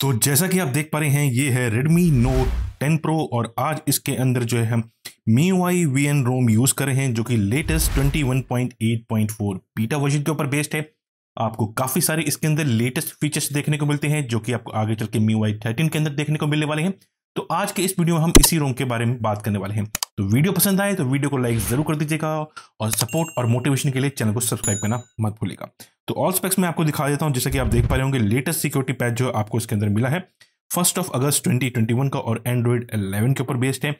तो जैसा कि आप देख पा रहे हैं ये है Redmi Note 10 Pro और आज इसके अंदर जो है हम MIUI VN ROM यूज़ कर रहे हैं जो कि लेटेस्ट 21.8.4 बीटा वर्जन के ऊपर बेस्ड है आपको काफ़ी सारे इसके अंदर लेटेस्ट फीचर्स देखने को मिलते हैं जो कि आपको आगे चल के MIUI 13 के अंदर देखने को मिलने वाले हैं तो आज के इस वीडियो में हम इसी रोम के बारे में बात करने वाले हैं तो वीडियो पसंद आए तो वीडियो को लाइक जरूर कर दीजिएगा और सपोर्ट और मोटिवेशन के लिए चैनल को सब्सक्राइब करना मत भूलिएगा तो ऑल स्पेक्स में आपको दिखा देता हूँ जैसा कि आप देख पा रहे होंगे लेटेस्ट सिक्योरिटी पैच जो आपको इसके अंदर मिला है फर्स्ट ऑफ अगस्त ट्वेंटी का और एंड्रॉइड एलेवन के ऊपर बेस्ड है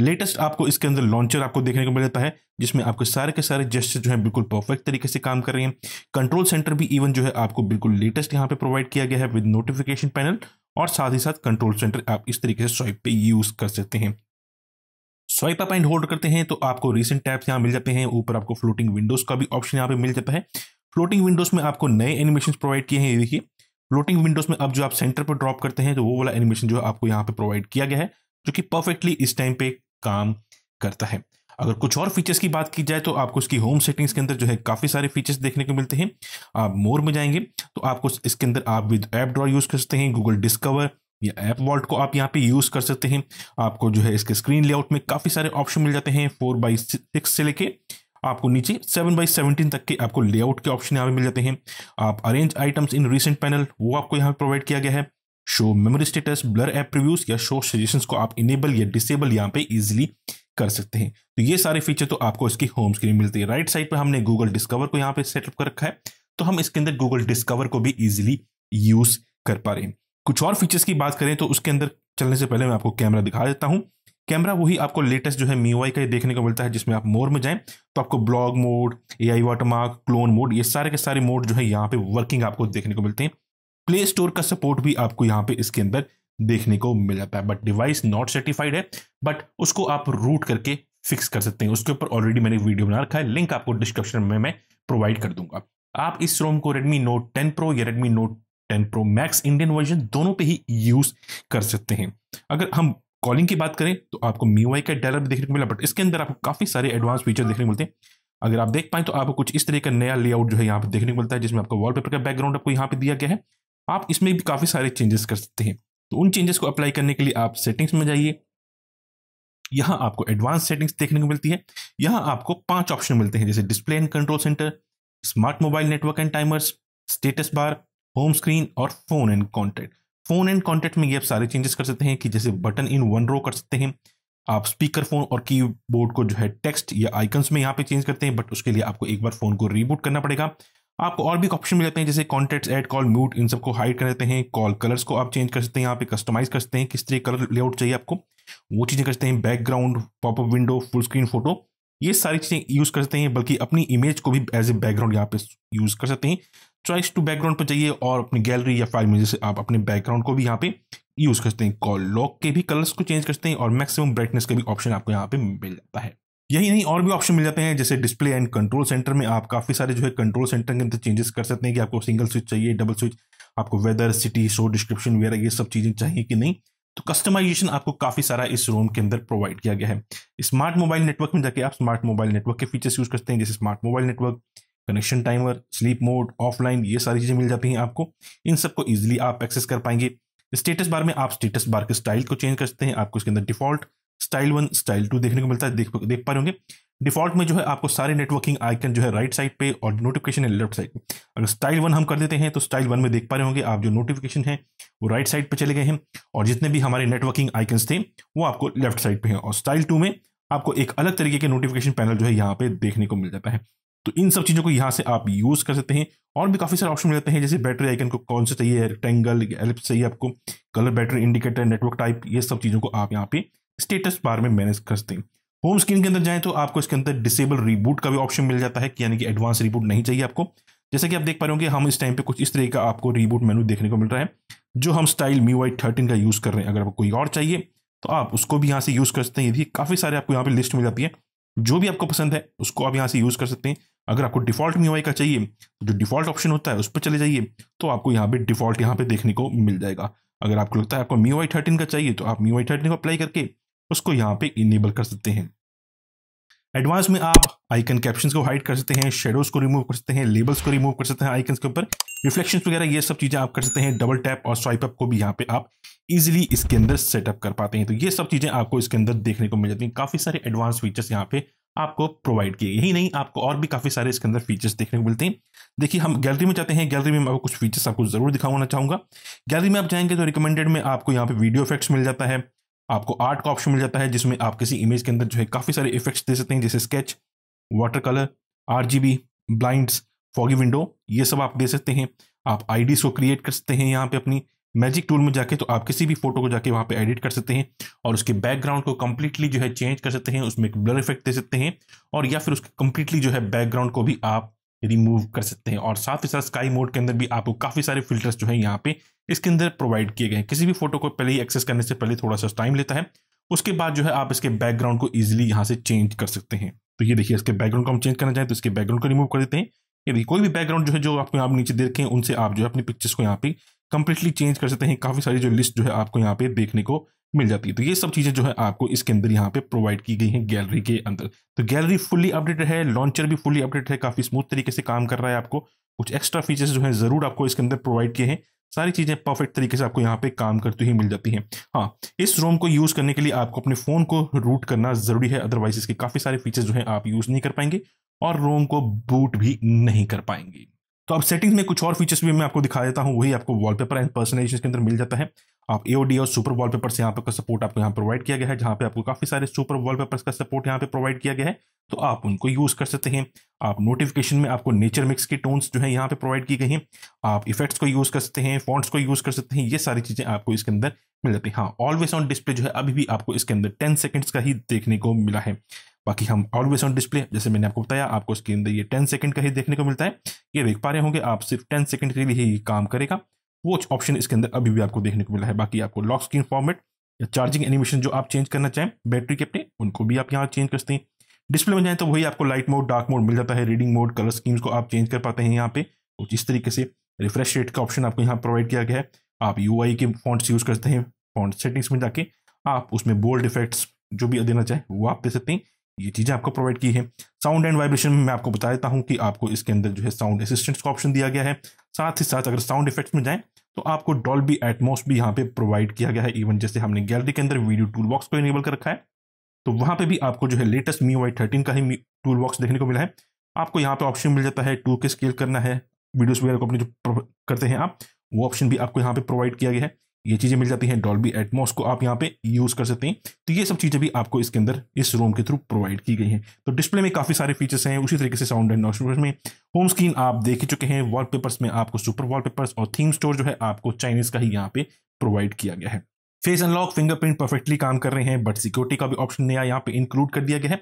लेटेस्ट आपको इसके अंदर लॉन्चर आपको देखने को मिल जाता है जिसमें आपके सारे के सारे जेस्टर जो है बिल्कुल परफेक्ट तरीके से काम कर रहे हैं कंट्रोल सेंटर भी इवन जो है आपको बिल्कुल लेटेस्ट यहाँ पे प्रोवाइड किया गया है विद नोटिफिकेशन पैनल और साथ ही साथ कंट्रोल सेंटर आप इस तरीके से स्वाइप पे यूज कर सकते हैं स्वाइप अप एंड होल्ड करते हैं तो आपको रिसेंट टैब्स यहाँ मिल जाते हैं ऊपर आपको फ्लोटिंग विंडोज का भी ऑप्शन यहाँ पे मिल जाता है फ्लोटिंग विंडोज में आपको नए एनिमेशन प्रोवाइड किए हैं ये देखिए फ्लोटिंग विंडोज में अब जो आप सेंटर पर ड्रॉप करते हैं तो वो वाला एनिमेशन जो है आपको यहाँ पे प्रोवाइड किया गया है जो कि परफेक्टली इस टाइम पे काम करता है अगर कुछ और फीचर्स की बात की जाए तो आपको इसकी होम सेटिंग्स के अंदर जो है काफ़ी सारे फीचर्स देखने को मिलते हैं आप मोर में जाएंगे तो आपको इसके अंदर आप विद ऐप ड्रॉ यूज़ कर सकते हैं गूगल डिस्कवर ये ऐप वॉल्ट को आप यहाँ पे यूज़ कर सकते हैं आपको जो है इसके स्क्रीन लेआउट में काफ़ी सारे ऑप्शन मिल जाते हैं फोर बाई सिक्स से लेके आपको नीचे सेवन बाई सेवनटीन तक के आपको लेआउट के ऑप्शन यहाँ पे मिल जाते हैं आप arrange items in recent panel वो आपको यहाँ पे प्रोवाइड किया गया है show memory status blur app reviews या शो सजेशन को आप इनेबल या डिसेबल यहाँ पे इजिली कर सकते हैं तो ये सारे फीचर तो आपको इसकी होम स्क्रीन मिलती है राइट साइड पर हमने गूगल डिस्कवर को यहाँ पे सेटअप कर रखा है तो हम इसके अंदर गूगल डिस्कवर को भी इजिली यूज कर पा रहे हैं कुछ और फीचर्स की बात करें तो उसके अंदर चलने से पहले मैं आपको कैमरा दिखा देता हूँ कैमरा वही आपको लेटेस्ट जो है मीवाई का देखने को मिलता है जिसमें आप मोर में जाएं तो आपको blog mode A I watermark clone mode ये सारे के सारे मोड जो है यहाँ पे वर्किंग आपको देखने को मिलते हैं प्ले स्टोर का सपोर्ट भी आपको यहाँ पे इसके अंदर देखने को मिल जाता है बट डिवाइस नॉट सर्टिफाइड है बट उसको आप रूट करके फिक्स कर सकते हैं उसके ऊपर ऑलरेडी मैंने वीडियो बना रखा है लिंक आपको डिस्क्रिप्शन में मैं प्रोवाइड कर दूंगा आप इस रोम को रेडमी नोट टेन प्रो या Redmi Note ten Pro Max Indian version दोनों पे ही यूज कर सकते हैं अगर हम कॉलिंग की बात करें तो आपको मी वाई का डायलर देखने को मिला बट इसके अंदर आपको काफ़ी सारे एडवांस फीचर देखने को मिलते हैं अगर आप देख पाएं तो आपको कुछ इस तरह का नया लेआउट जो है यहाँ पर देखने को मिलता है जिसमें आपको वॉलपेपर का बैकग्राउंड आपको यहाँ पे दिया गया है आप इसमें भी काफ़ी सारे चेंजेस कर सकते हैं तो उन चेंजेस को अप्लाई करने के लिए आप सेटिंग्स में जाइए यहाँ आपको एडवांस सेटिंग्स देखने को मिलती है यहाँ आपको पांच ऑप्शन मिलते हैं जैसे display and control centre smart mobile network and timers status bar home screen और phone and contact phone and contact में ये आप सारे चेंजेस कर सकते हैं कि जैसे बटन इन वन रो कर सकते हैं आप स्पीकर फोन और कीबोर्ड को जो है टेक्स्ट या आइकन्स में यहाँ पे चेंज करते हैं बट उसके लिए आपको एक बार फोन को रीबूट करना पड़ेगा आपको और भी ऑप्शन मिल जाते हैं जैसे कॉन्टेक्ट एड कॉल म्यूट इन सबको हाइड कर देते हैं कॉल कलर्स को आप चेंज कर सकते हैं यहाँ पे कस्टमाइज कर सकते हैं किस तरह कलर लेआउट चाहिए आपको वो चीज़ें करते हैं background popup window full screen photo ये सारी चीज़ें यूज़ कर सकते हैं बल्कि अपनी इमेज को भी एज ए बैकग्राउंड यहाँ पे यूज़ कर सकते हैं चॉइस टू बैकग्राउंड पर चाहिए और अपनी गैलरी या फाइल में जैसे आप अपने बैकग्राउंड को भी यहाँ पे यूज़ करते हैं कॉल लॉक के भी कलर्स को चेंज करते हैं और मैक्सिमम ब्राइटनेस का भी ऑप्शन आपको यहाँ पे मिल जाता है यही नहीं और भी ऑप्शन मिल जाते हैं जैसे डिस्प्ले एंड कंट्रोल सेंटर में आप काफ़ी सारे जो है कंट्रोल सेंटर के अंदर चेंजेस कर सकते हैं कि आपको सिंगल स्विच चाहिए डबल स्विच आपको वेदर सिटी शो डिस्क्रिप्शन वगैरह ये सब चीज़ें चाहिए कि नहीं तो कस्टमाइजेशन आपको काफ़ी सारा इस रोम के अंदर प्रोवाइड किया गया है स्मार्ट मोबाइल नेटवर्क में जाके आप स्मार्ट मोबाइल नेटवर्क के फीचर्स यूज़ करते हैं जैसे smart mobile network connection timer sleep mode offline ये सारी चीज़ें मिल जाती हैं आपको इन सबको ईजिली आप एक्सेस कर पाएंगे स्टेटस बार में आप स्टेटस बार के स्टाइल को चेंज कर सकते हैं आपको इसके अंदर default style one style two देखने को मिलता है देख देख पा रहे होंगे डिफॉल्ट में जो है आपको सारे नेटवर्किंग आइकन जो है राइट साइड पे और नोटिफिकेशन है लेफ्ट साइड पे अगर स्टाइल वन हम कर देते हैं तो स्टाइल वन में देख पा रहे होंगे आप जो नोटिफिकेशन है वो राइट साइड पे चले गए हैं और जितने भी हमारे नेटवर्किंग आइकन्स थे वो आपको लेफ्ट साइड पे हैं और स्टाइल टू में आपको एक अलग तरीके के नोटिफिकेशन पैनल जो है यहाँ पे देखने को मिल जाता है तो इन सब चीज़ों को यहाँ से आप यूज़ कर सकते हैं और भी काफ़ी सारे ऑप्शन मिलते हैं जैसे बैटरी आइकन को कौन से चाहिए रेक्टेंगल एलिप्स चाहिए आपको colour battery indicator network type ये सब चीज़ों को आप यहाँ पे स्टेटस बार में मैनेज कर सकते हैं होम स्क्रीन के अंदर जाएं तो आपको इसके अंदर डिसेबल रिबूट का भी ऑप्शन मिल जाता है कि यानी कि एडवांस रिबूट नहीं चाहिए आपको जैसे कि आप देख पा रहे होंगे हम इस टाइम पे कुछ इस तरह का आपको रिबूट मेनू देखने को मिल रहा है जो हम स्टाइल मी वाई थर्टीन का यूज़ कर रहे हैं अगर आपको कोई और चाहिए तो आप उसको भी यहाँ से यूज़ कर सकते हैं यदि काफ़ी सारे आपको यहाँ पर लिस्ट मिल जाती है जो भी आपको पसंद है उसको आप यहाँ से यूज़ कर सकते हैं अगर आपको डिफॉल्ट मी का चाहिए जो डिफॉल्ट ऑप्शन होता है उस पर चले जाइए तो आपको यहाँ पे डिफॉल्ट यहाँ पे देखने को मिल जाएगा अगर आपको लगता है आपको मी वाई थर्टीन का चाहिए तो आप मी वाई थर्टीन को अप्लाई करके उसको यहाँ पे इनेबल कर सकते हैं एडवांस में आप आइकन कैप्शन को हाइड कर सकते हैं शेडोज को रिमूव कर सकते हैं लेबल्स को रिमूव कर सकते हैं आइकन के ऊपर रिफ्लेक्शन वगैरह ये सब चीज़ें आप कर सकते हैं डबल टैप और स्वाइप अप को भी यहाँ पे आप इजिली इसके अंदर सेटअप कर पाते हैं तो ये सब चीज़ें आपको इसके अंदर देखने को मिल जाती हैं काफ़ी सारे एडवांस फीचर्स यहाँ पे आपको प्रोवाइड किए यही नहीं आपको और भी काफ़ी सारे इसके अंदर फीचर्स देखने को मिलते हैं देखिए हम गैलरी में जाते हैं गैलरी में मैं आपको कुछ फीचर्स आपको ज़रूर दिखाऊंगा चाहूँगा गैलरी में आप जाएंगे तो रिकमेंडेड में आपको यहाँ पे वीडियो इफेक्ट्स मिल जाता है आपको आर्ट का ऑप्शन मिल जाता है जिसमें आप किसी इमेज के अंदर जो है काफ़ी सारे इफेक्ट्स दे सकते हैं जैसे sketch water colour or blinds foggy window ये सब आप दे सकते हैं आप आईडीज को क्रिएट कर सकते हैं यहाँ पर अपनी मैजिक टूल में जाके तो आप किसी भी फोटो को जाके वहाँ पे एडिट कर सकते हैं और उसके बैकग्राउंड को कम्प्लीटली जो है चेंज कर सकते हैं उसमें एक ब्लर इफेक्ट दे सकते हैं और या फिर उसके कम्प्लीटली जो है बैकग्राउंड को भी आप रिमूव कर सकते हैं और साथ ही साथ स्काई मोड के अंदर भी आपको काफ़ी सारे फिल्टर्स जो है यहाँ पे इसके अंदर प्रोवाइड किए गए हैं किसी भी फोटो को पहले ही एक्सेस करने से पहले थोड़ा सा टाइम लेता है उसके बाद जो है आप इसके बैकग्राउंड को ईजिली यहाँ से चेंज कर सकते हैं तो ये देखिए इसके बैकग्राउंड को हम चेंज करना चाहें तो इसके बैकग्राउंड को रिमूव कर देते हैं यदि कोई भी बैकग्राउंड जो है जो आपको आप नीचे देखें उनसे आप जो है अपनी पिक्चर्स को यहाँ पे कंप्लीटली चेंज कर सकते हैं काफ़ी सारी जो लिस्ट जो है आपको यहाँ पे देखने को मिल जाती है तो ये सब चीज़ें जो है आपको इसके अंदर यहाँ पे प्रोवाइड की गई हैं गैलरी के अंदर तो गैलरी फुल्ली अपडेटेड है लॉन्चर भी फुली अपडेटेड है काफ़ी स्मूथ तरीके से काम कर रहा है आपको कुछ एक्स्ट्रा फीचर्स जो है ज़रूर आपको इसके अंदर प्रोवाइड किए हैं सारी चीज़ें परफेक्ट तरीके से आपको यहाँ पे काम करती हुई मिल जाती हैं हाँ इस रोम को यूज़ करने के लिए आपको अपने फ़ोन को रूट करना ज़रूरी है अदरवाइज इसके काफ़ी सारे फीचर्स जो हैं आप यूज़ नहीं कर पाएंगे और रोम को बूट भी नहीं कर पाएंगे तो अब सेटिंग्स में कुछ और फीचर्स भी मैं आपको दिखा देता हूँ वही आपको वॉलपेपर एंड पर्सनलाइजेशन के अंदर मिल जाता है आप एओडी और सुपर वॉलपेपर से यहाँ पर सपोर्ट आपको यहाँ प्रोवाइड किया गया है जहाँ पे आपको काफी सारे सुपर वॉलपेपर्स का सपोर्ट यहाँ पे प्रोवाइड किया गया है तो आप उनको यूज कर सकते हैं आप नोटिफिकेशन में आपको नेचर मिक्स के टोन्स जो है यहाँ पे प्रोवाइड की गई हैं आप इफेक्ट्स को यूज कर सकते हैं फॉन्ट्स को यूज कर सकते हैं ये सारी चीजें आपको इसके अंदर मिल जाती है हाँ ऑलवेज ऑन डिस्प्ले जो है अभी भी आपको इसके अंदर टेन सेकेंड्स का ही देखने को मिला है बाकी हम ऑलवेज ऑन डिस्प्ले जैसे मैंने आपको बताया आपको इसके अंदर ये टेन सेकंड का ही देखने को मिलता है ये देख पा रहे होंगे आप सिर्फ टेन सेकंड के लिए ही काम करेगा वो ऑप्शन इसके अंदर अभी भी आपको देखने को मिला है बाकी आपको लॉक स्क्रीन फॉर्मेट या चार्जिंग एनिमेशन जो आप चेंज करना चाहें बैटरी के अपने उनको भी आप यहाँ चेंज कर सकते हैं डिस्प्ले में जाए तो वही आपको लाइट मोड डार्क मोड मिल जाता है रीडिंग मोड कलर स्कीम्स को आप चेंज कर पाते हैं यहाँ पे कुछ तो इस तरीके से रिफ्रेश रेट का ऑप्शन आपको यहाँ प्रोवाइड किया गया है आप यू के फॉन्ट्स यूज़ करते हैं फॉन्ट सेटिंग्स में जाके आप उसमें बोल्ड इफेक्ट्स जो भी देना चाहें वो आप दे सकते हैं ये चीज़ें आपको प्रोवाइड की है साउंड एंड वाइब्रेशन में मैं आपको बता देता हूँ कि आपको इसके अंदर जो है साउंड असिस्टेंट्स का ऑप्शन दिया गया है साथ ही साथ अगर साउंड इफेक्ट्स में जाएं तो आपको डॉल बी एटमोस भी यहाँ पे प्रोवाइड किया गया है इवन जैसे हमने गैलरी के अंदर वीडियो टूल बॉक्स को इनेबल कर रखा है तो वहाँ पे भी आपको जो है लेटेस्ट मी वाई थर्टीन का ही टूल बॉक्स देखने को मिला है आपको यहाँ पे ऑप्शन मिल जाता है टू के स्केल करना है वीडियोज़ वगैरह को अपने जो करते हैं आप वो ऑप्शन भी आपको यहाँ पे प्रोवाइड किया गया है ये चीज़ें मिल जाती हैं डॉल्बी एटमोस को आप यहाँ पे यूज़ कर सकते हैं तो ये सब चीज़ें भी आपको इसके अंदर इस रोम के थ्रू प्रोवाइड की गई हैं तो डिस्प्ले में काफ़ी सारे फीचर्स हैं उसी तरीके से साउंड एंड नॉइस में होम स्क्रीन आप देख ही चुके हैं पेपर्स में आपको सुपर पेपर्स और थीम स्टोर जो है आपको चाइनीज़ का ही यहाँ पे प्रोवाइड किया गया है फेस अनलॉक फिंगरप्रिंट परफेक्टली काम कर रहे हैं बट सिक्योरिटी का भी ऑप्शन नया यहाँ पे इंक्लूड कर दिया गया है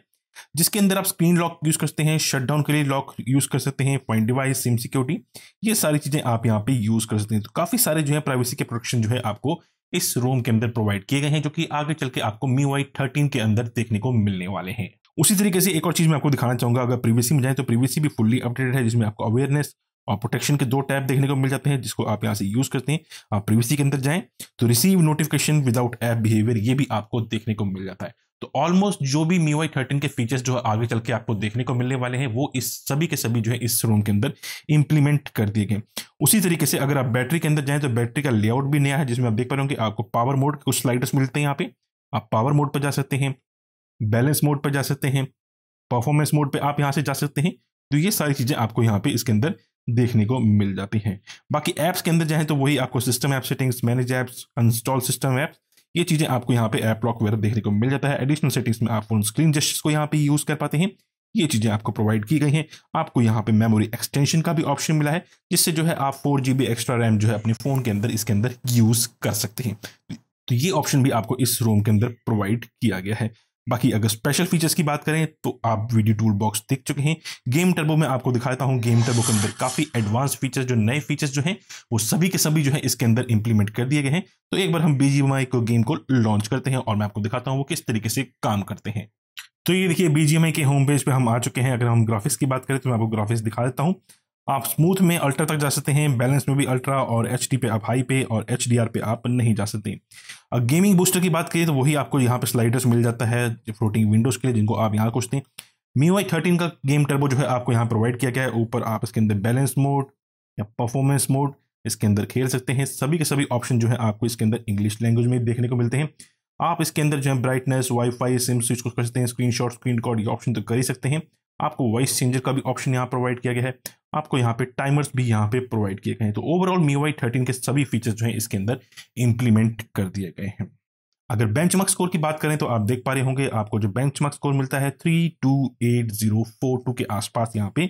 जिसके अंदर आप स्क्रीन लॉक यूज करते हैं शटडाउन के लिए लॉक यूज कर सकते हैं पॉइंट डिवाइस सिम सिक्योरिटी ये सारी चीजें आप यहाँ पे यूज कर सकते हैं तो काफी सारे जो है प्राइवेसी के प्रोटेक्शन जो है आपको इस रोम के अंदर प्रोवाइड किए गए हैं जो कि आगे चल के आपको मी वाई थर्टीन के अंदर देखने को मिलने वाले हैं उसी तरीके से एक और चीज मैं आपको दिखाना चाहूंगा अगर प्रीवीसी में जाए तो प्रीवीसी भी फुल्ली अपडेटेड है जिसमें आपको अवेयरनेस और प्रोटेक्शन के दो टैब देखने को मिल जाते हैं जिसको आप यहाँ से यूज करते हैं आप प्रीवीसी के अंदर जाएं तो receive notification without app behaviour ये भी आपको देखने को मिल जाता है तो ऑलमोस्ट जो भी मी वाई थर्टीन के फीचर्स जो है आगे चल के आपको देखने को मिलने वाले हैं वो इस सभी के सभी जो है इस रोम के अंदर इंप्लीमेंट कर दिए गए उसी तरीके से अगर आप बैटरी के अंदर जाएं तो बैटरी का लेआउट भी नया है जिसमें आप देख पा रहे होंगे आपको पावर मोड के कुछ स्लाइडर्स मिलते हैं यहाँ पे आप पावर मोड पर जा सकते हैं बैलेंस मोड पर जा सकते हैं परफॉर्मेंस मोड पर आप यहाँ से जा सकते हैं तो ये सारी चीज़ें आपको यहाँ पे इसके अंदर देखने को मिल जाती हैं बाकी ऐप्स के अंदर जाएँ तो वही आपको system app settings manage apps install system apps ये चीज़ें आपको यहाँ पे ऐप लॉक वगैरह देखने को मिल जाता है एडिशनल सेटिंग्स में आप फोन स्क्रीन जस्टिस को यहाँ पे यूज़ कर पाते हैं ये चीज़ें आपको प्रोवाइड की गई हैं आपको यहाँ पे मेमोरी एक्सटेंशन का भी ऑप्शन मिला है जिससे जो है आप फोर जी एक्स्ट्रा रैम जो है अपने फ़ोन के अंदर इसके अंदर यूज़ कर सकते हैं तो ये ऑप्शन भी आपको इस रोम के अंदर प्रोवाइड किया गया है बाकी अगर स्पेशल फीचर्स की बात करें तो आप वीडियो टूल बॉक्स देख चुके हैं गेम टर्बो में आपको दिखाता हूं गेम टर्बो के अंदर काफ़ी एडवांस फीचर्स जो नए फीचर्स जो हैं वो सभी के सभी जो है इसके अंदर इंप्लीमेंट कर दिए गए हैं तो एक बार हम बीजीएमआई को गेम को लॉन्च करते हैं और मैं आपको दिखाता हूँ वो किस तरीके से काम करते हैं तो ये देखिए बीजीएमआई के होम पेज पर हम आ चुके हैं अगर हम ग्राफिक्स की बात करें तो मैं आपको ग्राफिक्स दिखा देता हूँ आप स्मूथ में अल्ट्रा तक जा सकते हैं बैलेंस में भी अल्ट्रा और एच पे आप हाई पे और एच पे आप नहीं जा सकते अब गेमिंग बूस्टर की बात करें तो वही आपको यहाँ पे स्लाइडर्स मिल जाता है फ्लोटिंग विंडोज के लिए जिनको आप यहाँ खोजते हैं मी वाई थर्टीन का गेम टर्बो जो है आपको यहाँ प्रोवाइड किया गया है ऊपर आप इसके अंदर बैलेंस मोड या परफॉर्मेंस मोड इसके अंदर खेल सकते हैं सभी के सभी ऑप्शन जो है आपको इसके अंदर इंग्लिश लैंग्वेज में देखने को मिलते हैं आप इसके अंदर जो है ब्राइटनेस वाईफाई सिम स्विच कर सकते हैं स्क्रीन शॉट स्क्रीन रिकॉर्ड ये ऑप्शन तो कर ही सकते हैं आपको वॉइस चेंजर का भी ऑप्शन यहाँ प्रोवाइड किया गया है आपको यहाँ पे टाइमर्स भी यहाँ पे प्रोवाइड किए गए हैं तो ओवरऑल मी वाई थर्टीन के सभी फीचर्स जो हैं इसके अंदर इंप्लीमेंट कर दिए गए हैं अगर बेंचमार्क स्कोर की बात करें तो आप देख पा रहे होंगे आपको जो बेंचमार्क स्कोर मिलता है three two eight zero four two के आसपास यहाँ पे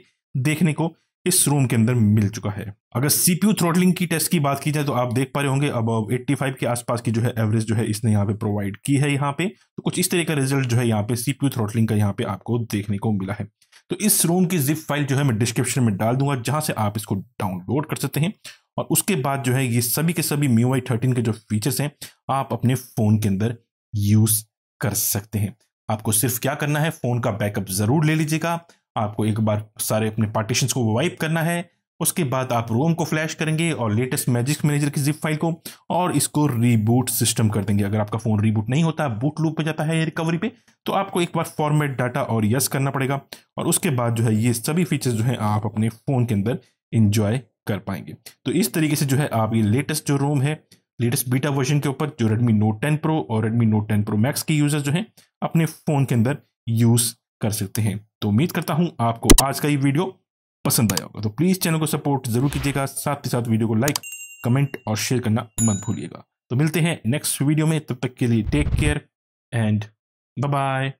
देखने को इस रूम के अंदर मिल चुका है अगर सीपीयू थ्रोटलिंग की टेस्ट की बात की जाए तो आप देख पा रहे होंगे अब 85 के आसपास की जो है एवरेज जो है इसने यहाँ पे प्रोवाइड की है यहाँ पे तो कुछ इस तरह का रिजल्ट जो है यहाँ पे सीपीयू थ्रोटलिंग का यहाँ पे आपको देखने को मिला है तो इस रूम की जिप फाइल जो है मैं डिस्क्रिप्शन में डाल दूंगा जहां से आप इसको डाउनलोड कर सकते हैं और उसके बाद जो है ये सभी के सभी म्यू आई थर्टीन के जो फीचर्स हैं आप अपने फोन के अंदर यूज कर सकते हैं आपको सिर्फ क्या करना है फोन का बैकअप जरूर ले लीजिएगा आपको एक बार सारे अपने पार्टीशन को वाइप करना है उसके बाद आप रोम को फ्लैश करेंगे और लेटेस्ट मैजिक मैनेजर की जिप फाइल को और इसको रीबूट सिस्टम कर देंगे अगर आपका फ़ोन रीबूट नहीं होता बूट लूप पे जाता है रिकवरी पे तो आपको एक बार फॉर्मेट डाटा और यस करना पड़ेगा और उसके बाद जो है ये सभी फीचर्स जो है आप अपने फ़ोन के अंदर इंजॉय कर पाएंगे तो इस तरीके से जो है आप ये लेटेस्ट जो रोम है लेटेस्ट बीटा वर्जन के ऊपर जो रेडमी नोट टेन प्रो और Redmi Note ten Pro Max के यूज़र जो हैं अपने फ़ोन के अंदर यूज़ कर सकते हैं तो उम्मीद करता हूं आपको आज का ये वीडियो पसंद आया होगा तो प्लीज़ चैनल को सपोर्ट जरूर कीजिएगा साथ ही साथ वीडियो को लाइक कमेंट और शेयर करना मत भूलिएगा तो मिलते हैं नेक्स्ट वीडियो में तब तक के लिए टेक केयर एंड बाय